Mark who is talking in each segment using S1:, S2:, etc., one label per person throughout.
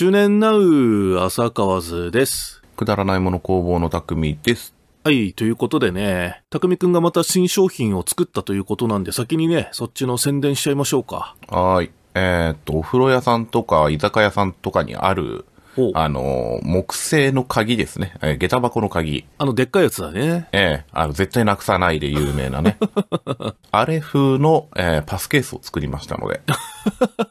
S1: 中年ナウ浅川図です。くだらないもの工房の匠です。はい、ということでね、匠くんがまた新商品を作ったということなんで、先にね、そっちの宣伝しちゃいましょうか。はい。えー、っと、お風呂屋さんとか、居酒屋さんとかにある、あの、木製の鍵ですね。えー、下駄箱の鍵。あの、でっかいやつだね。ええー、あの、絶対なくさないで有名なね。あれ風の、えー、パスケースを作りましたので。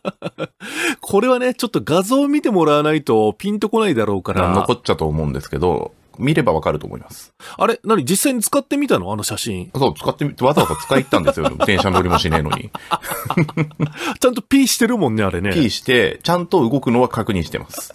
S1: これはね、ちょっと画像を見てもらわないとピンとこないだろうから。残っちゃと思うんですけど、見ればわかると思います。あれ何実際に使ってみたのあの写真。そう、使ってみて、わざわざ使い行ったんですよ。電車乗りもしねえのに。ちゃんとピーしてるもんね、あれね。ピーして、ちゃんと動くのは確認してます。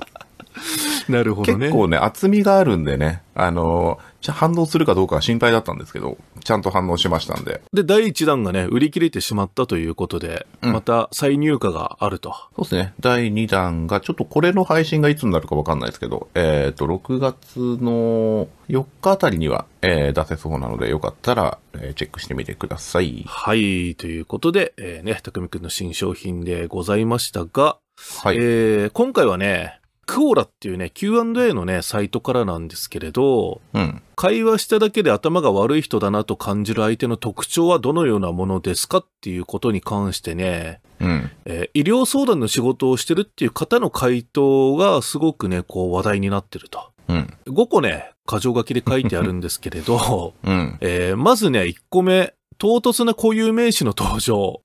S1: なるほどね。結構ね、厚みがあるんでね、あの、反応するかどうかは心配だったんですけど、ちゃんと反応しましたんで。で、第1弾がね、売り切れてしまったということで、うん、また再入荷があると。そうですね。第2弾が、ちょっとこれの配信がいつになるかわかんないですけど、えっ、ー、と、6月の4日あたりには、えー、出せそうなので、よかったら、えー、チェックしてみてください。はい、ということで、えー、ね、たくみくんの新商品でございましたが、はい。えー、今回はね、クオラっていうね、Q&A のね、サイトからなんですけれど、うん、会話しただけで頭が悪い人だなと感じる相手の特徴はどのようなものですかっていうことに関してね、うんえー、医療相談の仕事をしてるっていう方の回答がすごくね、こう話題になってると。うん、5個ね、箇条書きで書いてあるんですけれど、うんえー、まずね、1個目、唐突な固有名詞の登場。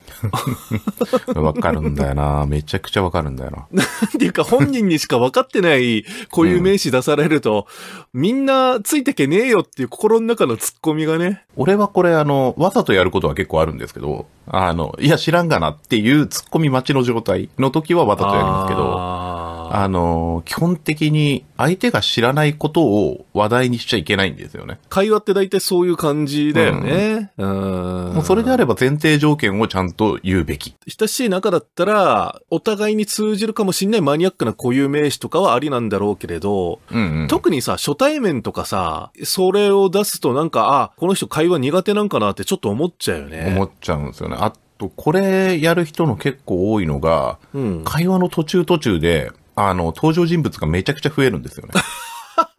S1: わかるんだよな。めちゃくちゃわかるんだよな。なんていうか本人にしかわかってない固有名詞出されると、うん、みんなついてけねえよっていう心の中のツッコミがね。俺はこれあの、わざとやることは結構あるんですけど、あの、いや知らんがなっていうツッコミ待ちの状態の時はわざとやりますけど、あの、基本的に相手が知らないことを話題にしちゃいけないんですよね。会話って大体そういう感じだよね。うん。んもうそれであれば前提条件をちゃんと言うべき。親しい中だったら、お互いに通じるかもしんないマニアックな固有名詞とかはありなんだろうけれど、うんうん、特にさ、初対面とかさ、それを出すとなんか、あ、この人会話苦手なんかなってちょっと思っちゃうよね。思っちゃうんですよね。と、これやる人の結構多いのが、うん、会話の途中途中で、あの、登場人物がめちゃくちゃ増えるんですよね。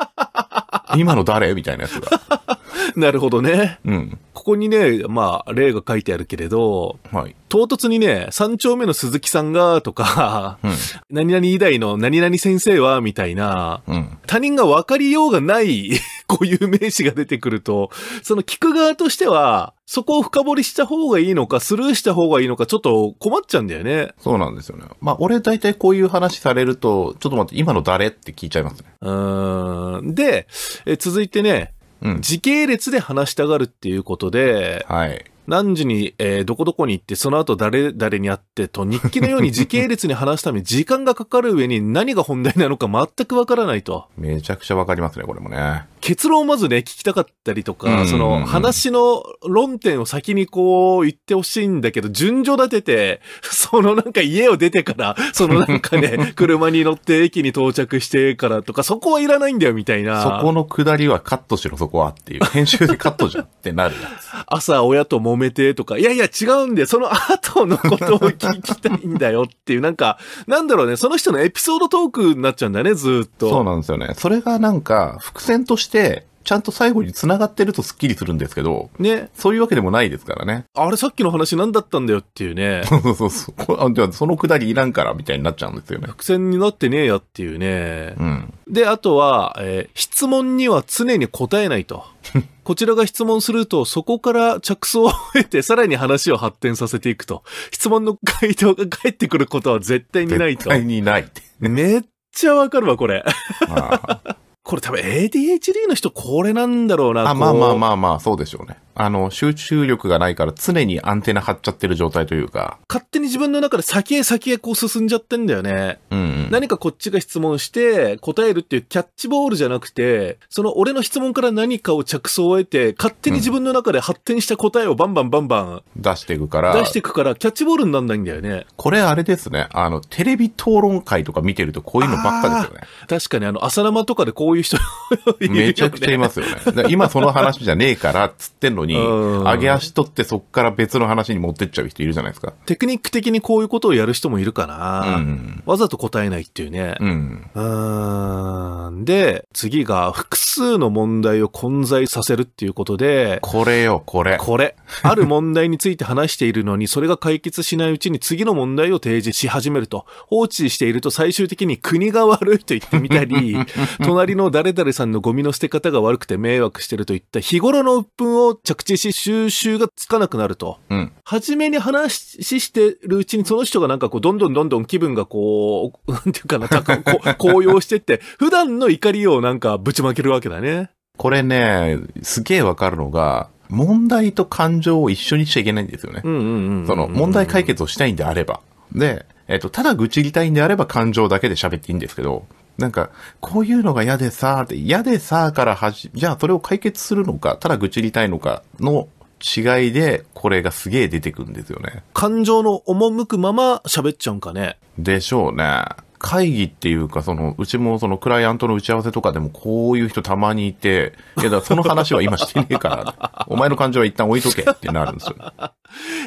S1: 今の誰みたいなやつが。なるほどね。うん。ここにね、まあ、例が書いてあるけれど、はい。唐突にね、三丁目の鈴木さんが、とか、うん、何々以来の何々先生は、みたいな、うん、他人が分かりようがないこういう名詞が出てくると、その聞く側としては、そこを深掘りした方がいいのか、スルーした方がいいのか、ちょっと困っちゃうんだよね。そうなんですよね。まあ、俺大体こういう話されると、ちょっと待って、今の誰って聞いちゃいますね。うーん。で、え続いてね、うん、時系列で話したがるっていうことで、はい。何時に、えー、どこどこに行って、その後誰、誰に会ってと、日記のように時系列に話すために 時間がかかる上に何が本題なのか全くわからないと。めちゃくちゃわかりますね、これもね。結論をまずね、聞きたかったりとか、その話の論点を先にこう言ってほしいんだけど、順序立てて、そのなんか家を出てから、そのなんかね、車に乗って駅に到着してからとか、そこはいらないんだよみたいな。そこの下りはカットしろ、そこはっていう。編集でカットじゃんってなる 朝親と揉めてとか、いやいや違うんで、その後のことを聞きたいんだよっていう、なんか、なんだろうね、その人のエピソードトークになっちゃうんだね、ずっと。そうなんですよね。それがなんか、伏線として、ちゃんと最後に繋がってるとスッキリするんですけど、ね。そういうわけでもないですからね。あれさっきの話何だったんだよっていうね。そうそうそう。あじゃあそのくだりいらんからみたいになっちゃうんですよね。伏線になってねえやっていうね。うん。で、あとは、えー、質問には常に答えないと。こちらが質問すると、そこから着想を得て、さらに話を発展させていくと。質問の回答が返ってくることは絶対にないと。絶対にない。って。めっちゃわかるわ、これ。ああこれ多分 ADHD の人これなんだろうな。あ、まあまあまあまあ、そうでしょうね。あの、集中力がないから常にアンテナ張っちゃってる状態というか。勝手に自分の中で先へ先へこう進んじゃってんだよね。うん、うん、何かこっちが質問して答えるっていうキャッチボールじゃなくて、その俺の質問から何かを着想を得て、勝手に自分の中で発展した答えをバンバンバンバン、うん、出していくから。出していくからキャッチボールになんないんだよね。これあれですね。あの、テレビ討論会とか見てるとこういうのばっかですよね。確かにあの、朝生とかでこういう人いるよ、ね、めちゃくちゃいますよね。今その話じゃねえからつってんのにに、上げ足取ってそこから別の話に持ってっちゃう人いるじゃないですか。テクニック的にこういうことをやる人もいるかな。うん、わざと答えないっていうね。うん。うん。で、次が複数の問題を混在させるっていうことで、これよ、これ。これ。ある問題について話しているのに、それが解決しないうちに次の問題を提示し始めると、放置していると最終的に国が悪いと言ってみたり、隣の誰々さんのゴミの捨て方が悪くて迷惑してるといった日頃の鬱憤を着着地し、収集がつかなくなると。うん。初めに話ししてるうちに、その人がなんかこう、どんどんどんどん気分がこう、なんていうかな、か こ高揚してって、普段の怒りをなんかぶちまけるわけだね。これね、すげえわかるのが、問題と感情を一緒にしちゃいけないんですよね。その、問題解決をしたいんであれば。で、えっと、ただ愚痴りたいんであれば感情だけで喋っていいんですけど、なんか、こういうのが嫌でさーって、嫌でさーからはじ、じゃあそれを解決するのか、ただ愚痴りたいのかの違いで、これがすげえ出てくんですよね。感情の赴くまま喋っちゃうんかね。でしょうね。会議っていうか、その、うちもそのクライアントの打ち合わせとかでもこういう人たまにいて、いやだその話は今してねえから、お前の感情は一旦置いとけってなるんですよ。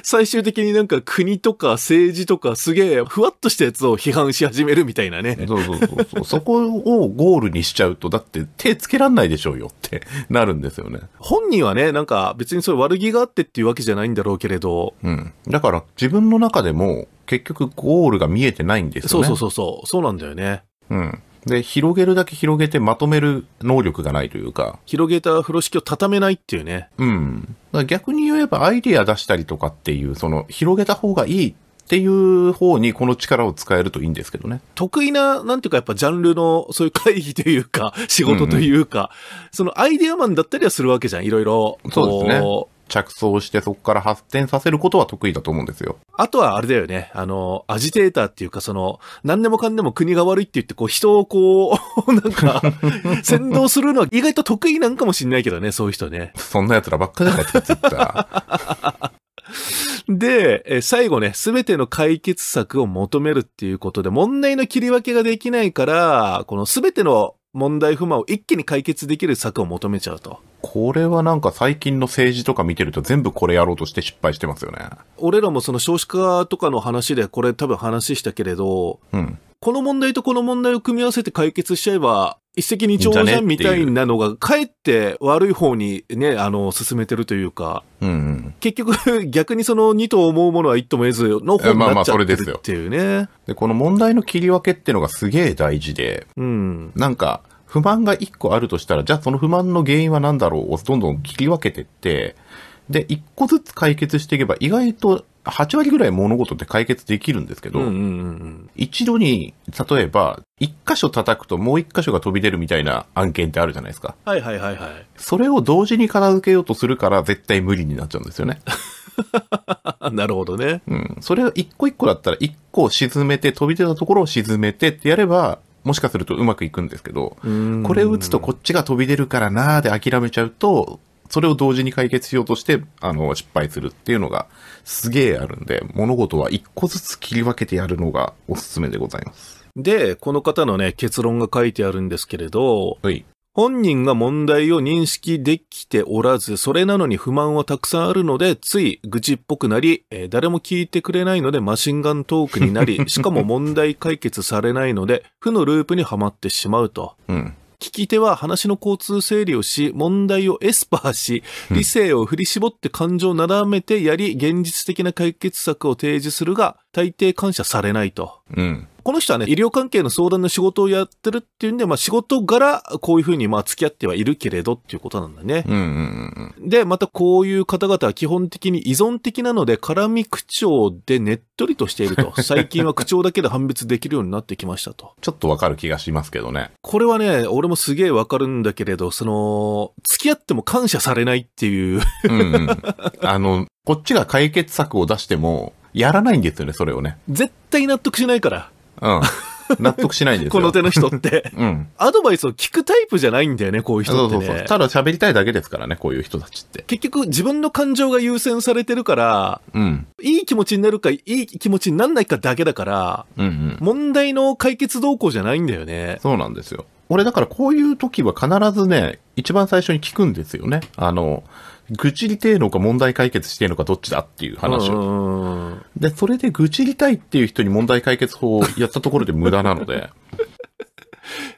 S1: 最終的になんか国とか政治とかすげえふわっとしたやつを批判し始めるみたいなね。そうそうそうそう。そこをゴールにしちゃうと、だって手つけらんないでしょうよってなるんですよね。本人はね、なんか別にそれ悪気があってっていうわけじゃないんだろうけれど。うん。だから自分の中でも、結局ゴールが見えてないんですよね。そうそうそう。そうなんだよね。うん。で、広げるだけ広げてまとめる能力がないというか。広げた風呂敷を畳めないっていうね。うん。逆に言えばアイディア出したりとかっていう、その、広げた方がいいっていう方にこの力を使えるといいんですけどね。得意な、なんていうかやっぱジャンルのそういう会議というか、仕事というか、うんうん、そのアイデアマンだったりはするわけじゃん、いろいろ。そうですね。着想してそこから発展させることは得意だと思うんですよ。あとはあれだよね。あの、アジテーターっていうかその、何でもかんでも国が悪いって言ってこう人をこう、なんか、先導するのは意外と得意なんかもしんないけどね、そういう人ね。そんな奴らばっかじゃないですか、ツイッター。で、え最後ね、すべての解決策を求めるっていうことで、問題の切り分けができないから、このすべての問題不満を一気に解決できる策を求めちゃうと。これはなんか最近の政治とか見てると全部これやろうとして失敗してますよね。俺らもその少子化とかの話でこれ多分話したけれど、うん、この問題とこの問題を組み合わせて解決しちゃえば一石二鳥じゃんみたいなのが、かえって悪い方にね、あの、進めてるというか、うんうん、結局、逆にその二と思うものは一とも得ずの方になっちゃってるっていうね。まあでこの問題の切り分けっていうのがすげえ大事で、うん、なんか、不満が一個あるとしたら、じゃあその不満の原因は何だろうをどんどん切り分けてって、で、一個ずつ解決していけば、意外と8割ぐらい物事って解決できるんですけど、うんうんうん、一度に、例えば、一箇所叩くともう一箇所が飛び出るみたいな案件ってあるじゃないですか。はいはいはいはい。それを同時に片付けようとするから絶対無理になっちゃうんですよね。なるほどね。うん。それを一個一個だったら、一個沈めて、飛び出たところを沈めてってやれば、もしかするとうまくいくんですけど、これを打つとこっちが飛び出るからなーで諦めちゃうと、それを同時に解決しようとして、あの、失敗するっていうのがすげえあるんで、物事は一個ずつ切り分けてやるのがおすすめでございます。で、この方のね、結論が書いてあるんですけれど、はい。本人が問題を認識できておらず、それなのに不満はたくさんあるので、つい愚痴っぽくなり、えー、誰も聞いてくれないのでマシンガントークになり、しかも問題解決されないので、負のループにはまってしまうと。うん。聞き手は話の交通整理をし、問題をエスパーし、理性を振り絞って感情をなだめてやり、現実的な解決策を提示するが、大抵感謝されないと。うん。この人はね、医療関係の相談の仕事をやってるっていうんで、まあ仕事柄、こういうふうにまあ付き合ってはいるけれどっていうことなんだね。うんうんうん、で、またこういう方々は基本的に依存的なので、絡み口調でねっとりとしていると。最近は口調だけで判別できるようになってきましたと。ちょっとわかる気がしますけどね。これはね、俺もすげえわかるんだけれど、その、付き合っても感謝されないっていううん、うん。あの、こっちが解決策を出しても、やらないんですよね、それをね。絶対納得しないから。うん。納得しないんですよ。この手の人って。うん。アドバイスを聞くタイプじゃないんだよね、こういう人って、ね、そうそうそう。ただ喋りたいだけですからね、こういう人たちって。結局、自分の感情が優先されてるから、うん。いい気持ちになるか、いい気持ちになんないかだけだから、うん、うん、問題の解決動向じゃないんだよね。そうなんですよ。俺だからこういう時は必ずね、一番最初に聞くんですよね。あの、愚痴りてえのか問題解決してえのかどっちだっていう話を。で、それで愚痴りたいっていう人に問題解決法をやったところで無駄なので、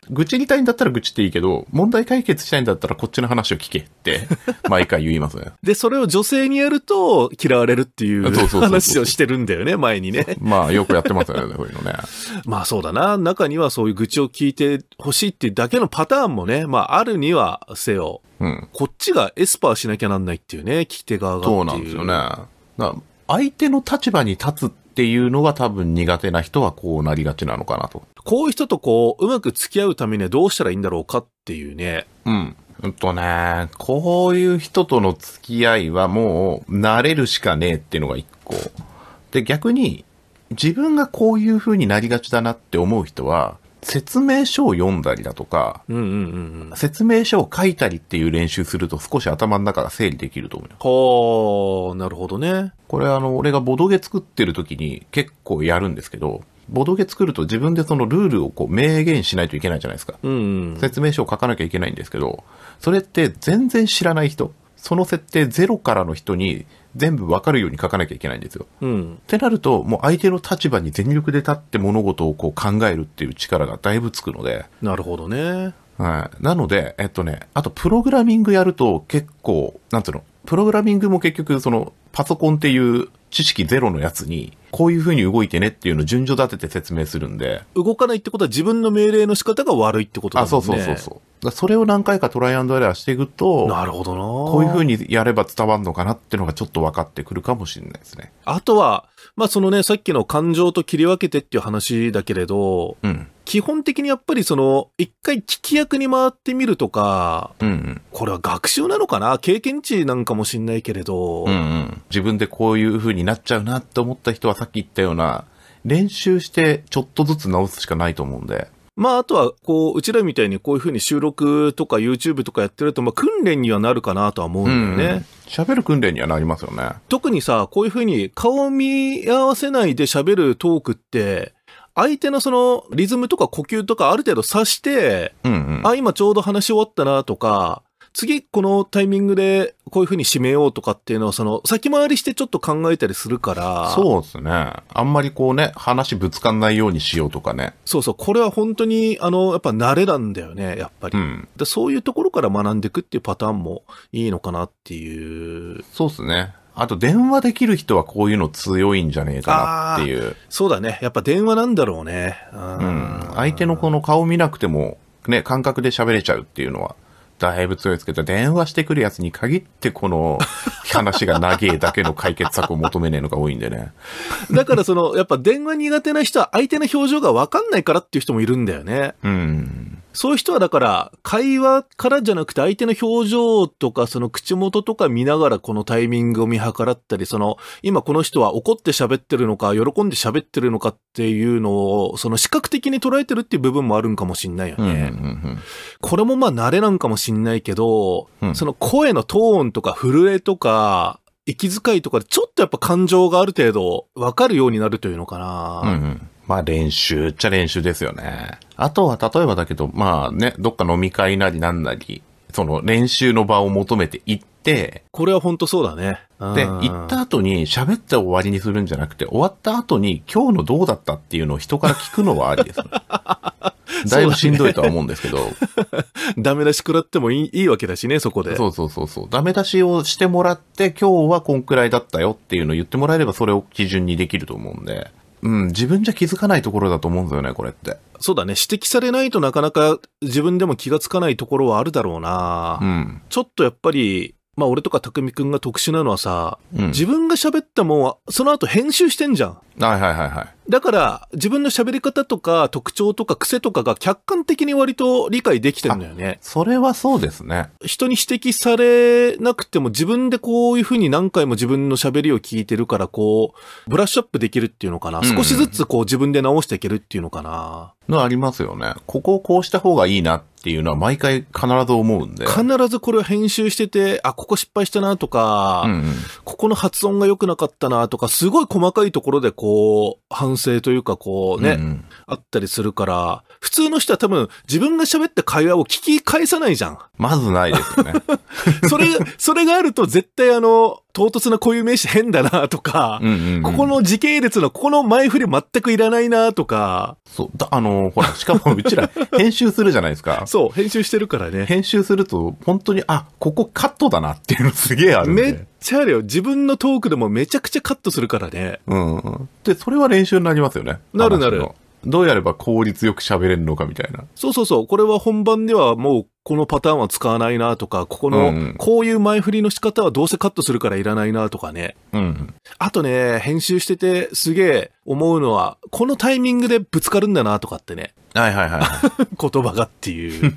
S1: 愚痴りたいんだったら愚痴っていいけど、問題解決したいんだったらこっちの話を聞けって、毎回言いますね。で、それを女性にやると嫌われるっていう話をしてるんだよね、前にね。まあ、よくやってますよね、こ ういうのね。まあ、そうだな。中にはそういう愚痴を聞いてほしいっていうだけのパターンもね、まあ、あるにはせよ。うん、こっちがエスパーしなきゃなんないっていうね、聞き手側が。そうなんですよね。相手の立場に立つっていうのが多分苦手な人はこうなりがちなのかなと。こういう人とこう、うまく付き合うためにはどうしたらいいんだろうかっていうね。うん。うんとね、こういう人との付き合いはもう慣れるしかねえっていうのが一個。で、逆に自分がこういう風になりがちだなって思う人は、説明書を読んだりだとか、うんうんうん説明書を書いたりっていう練習すると少し頭の中が整理できると思います。はあ、なるほどね。これあの、俺がボドゲ作ってる時に結構やるんですけど、ボドゲ作ると自分でそのルールをこう明言しないといけないじゃないですか。うんうん、説明書を書かなきゃいけないんですけど、それって全然知らない人、その設定ゼロからの人に全部わかるように書かなきゃいけないんですよ。うん。ってなると、もう相手の立場に全力で立って物事をこう考えるっていう力がだいぶつくので。なるほどね。はい。なので、えっとね、あとプログラミングやると結構、なんつうの、プログラミングも結局そのパソコンっていう知識ゼロのやつに、こういう風に動いてねっていうのを順序立てて説明するんで。動かないってことは自分の命令の仕方が悪いってことだよね。あ、そうそうそうそう。それを何回かトライアンドエラーしていくと、なるほどなこういう風にやれば伝わるのかなっていうのがちょっと分かってくるかもしれないですね。あとは、まあそのね、さっきの感情と切り分けてっていう話だけれど、うん、基本的にやっぱりその、一回聞き役に回ってみるとか、うんうん、これは学習なのかな経験値なんかもしんないけれど、うんうん自分でこういう風になっちゃうなって思った人はさっき言ったような、練習してちょっとずつ直すしかないと思うんで。まあ、あとは、こう、うちらみたいにこういう風に収録とか YouTube とかやってると、まあ、訓練にはなるかなとは思うんだよね。喋、うん、る訓練にはなりますよね。特にさ、こういう風に顔を見合わせないで喋るトークって、相手のそのリズムとか呼吸とかある程度察して、うんうん、あ、今ちょうど話し終わったなとか、次このタイミングでこういうふうに締めようとかっていうのは、その先回りしてちょっと考えたりするから。そうですね。あんまりこうね、話ぶつかんないようにしようとかね。そうそう。これは本当に、あの、やっぱ慣れなんだよね、やっぱり。うん、でそういうところから学んでいくっていうパターンもいいのかなっていう。そうですね。あと電話できる人はこういうの強いんじゃねえかなっていう。そうだね。やっぱ電話なんだろうね。うん。相手のこの顔見なくても、ね、感覚で喋れちゃうっていうのは。だいぶ強いですけど、電話してくるやつに限ってこの 話が長いだけの解決策を求めねえのが多いんでね。だからその、やっぱ電話苦手な人は相手の表情がわかんないからっていう人もいるんだよね。うん。そういう人はだから、会話からじゃなくて相手の表情とか、その口元とか見ながらこのタイミングを見計らったり、その、今この人は怒って喋ってるのか、喜んで喋ってるのかっていうのを、その視覚的に捉えてるっていう部分もあるんかもしんないよね。これもまあ慣れなんかもしんないけど、その声のトーンとか震えとか、息遣いとかでちょっとやっぱ感情がある程度わかるようになるというのかな。うんうんまあ練習っちゃ練習ですよね。あとは例えばだけど、まあね、どっか飲み会なりなんなり、その練習の場を求めて行って、これは本当そうだね。で、行った後に喋って終わりにするんじゃなくて、終わった後に今日のどうだったっていうのを人から聞くのはありです、ね。だいぶしんどいとは思うんですけど。ね、ダメ出し食らってもいいいいわけだしね、そこで。そうそうそうそう。ダメ出しをしてもらって、今日はこんくらいだったよっていうのを言ってもらえれば、それを基準にできると思うんで。うん、自分じゃ気づかないところだと思うんだよね、これって。そうだね。指摘されないとなかなか自分でも気がつかないところはあるだろうな。うん。ちょっとやっぱり、まあ俺とか匠くんが特殊なのはさ、うん、自分が喋っても、その後編集してんじゃん。はいはいはいはい。だから、自分の喋り方とか特徴とか癖とかが客観的に割と理解できてるんだよね。それはそうですね。人に指摘されなくても自分でこういうふうに何回も自分の喋りを聞いてるから、こう、ブラッシュアップできるっていうのかな。少しずつこう自分で直していけるっていうのかな。のありますよね。ここをこうした方がいいなっていうのは毎回必ず思うんで。必ずこれを編集してて、あ、ここ失敗したなとか、うんうん、ここの発音が良くなかったなとか、すごい細かいところでこう、反性というかこうね、うん、あったりするから、普通の人は多分自分が喋った会話を聞き返さないじゃん。まずないですよね。それ、それがあると絶対あの、唐突なこういう名詞変だなとか、うんうんうん、ここの時系列のここの前振り全くいらないなとか。そう、だ、あのー、ほら、しかもうちら編集するじゃないですか。そう、編集してるからね。編集すると、本当に、あ、ここカットだなっていうのすげえあるめっちゃあるよ。自分のトークでもめちゃくちゃカットするからね。うん。で、それは練習になりますよね。なるなる。どうやれば効率よく喋れるのかみたいな。そうそうそう。これは本番ではもうこのパターンは使わないなとか、ここの、こういう前振りの仕方はどうせカットするからいらないなとかね。うん。あとね、編集しててすげえ思うのは、このタイミングでぶつかるんだなとかってね。はいはいはい。言葉がっていう。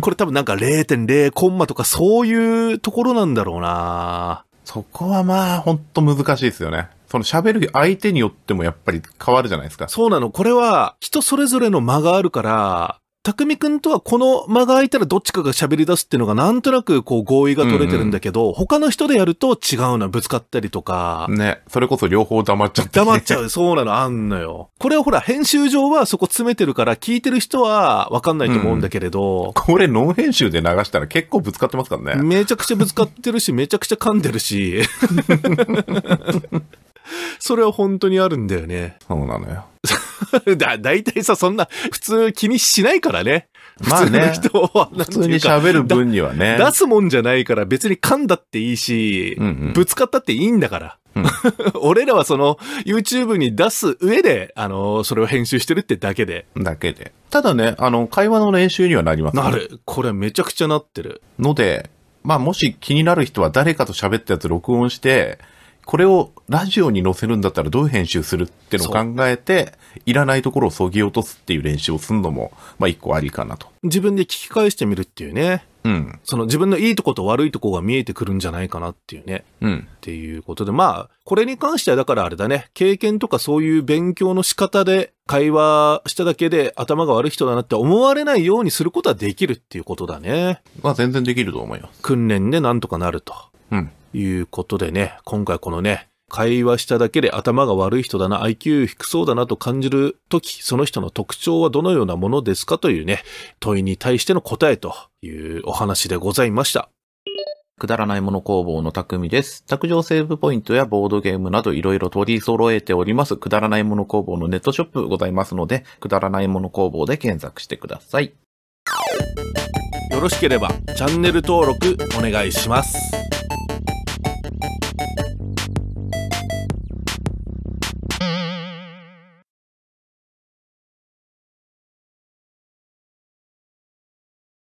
S1: これ多分なんか0.0コンマとかそういうところなんだろうなそこはまあ、ほんと難しいですよね。その喋る相手によってもやっぱり変わるじゃないですか。そうなの。これは人それぞれの間があるから、匠くんとはこの間が空いたらどっちかが喋り出すっていうのがなんとなくこう合意が取れてるんだけど、うんうん、他の人でやると違うな、ぶつかったりとか。ね、それこそ両方黙っちゃって、黙っちゃう、そうなのあんのよ。これはほら編集上はそこ詰めてるから聞いてる人はわかんないと思うんだけれど、うん、これノン編集で流したら結構ぶつかってますからね。めちゃくちゃぶつかってるし、めちゃくちゃ噛んでるし。それは本当にあるんだよね。そうなのよ。だ、だいたいさ、そんな、普通気にしないからね。まあね、普通の人は、普通に喋る分にはね。出すもんじゃないから別に噛んだっていいし、うんうん、ぶつかったっていいんだから。うん、俺らはその YouTube に出す上で、あのそれを編集してるってだけで。だけで。ただね、あの、会話の練習にはなります、ね、なる。これめちゃくちゃなってる。ので、まあもし気になる人は誰かと喋ったやつ録音して、これをラジオに載せるんだったらどう編集するってのを考えて、いらないところをそぎ落とすっていう練習をするのも、まあ一個ありかなと。自分で聞き返してみるっていうね。うん。その自分のいいとこと悪いとこが見えてくるんじゃないかなっていうね。うん。っていうことで、まあ、これに関してはだからあれだね、経験とかそういう勉強の仕方で会話しただけで頭が悪い人だなって思われないようにすることはできるっていうことだね。まあ全然できると思います。訓練でなんとかなると。うん。いうことでね、今回このね、会話しただけで頭が悪い人だな、IQ 低そうだなと感じるとき、その人の特徴はどのようなものですかというね、問いに対しての答えというお話でございました。くだらないもの工房の匠です。卓上セーブポイントやボードゲームなどいろいろ取り揃えております。くだらないもの工房のネットショップございますので、くだらないもの工房で検索してください。よろしければチャンネル登録お願いします。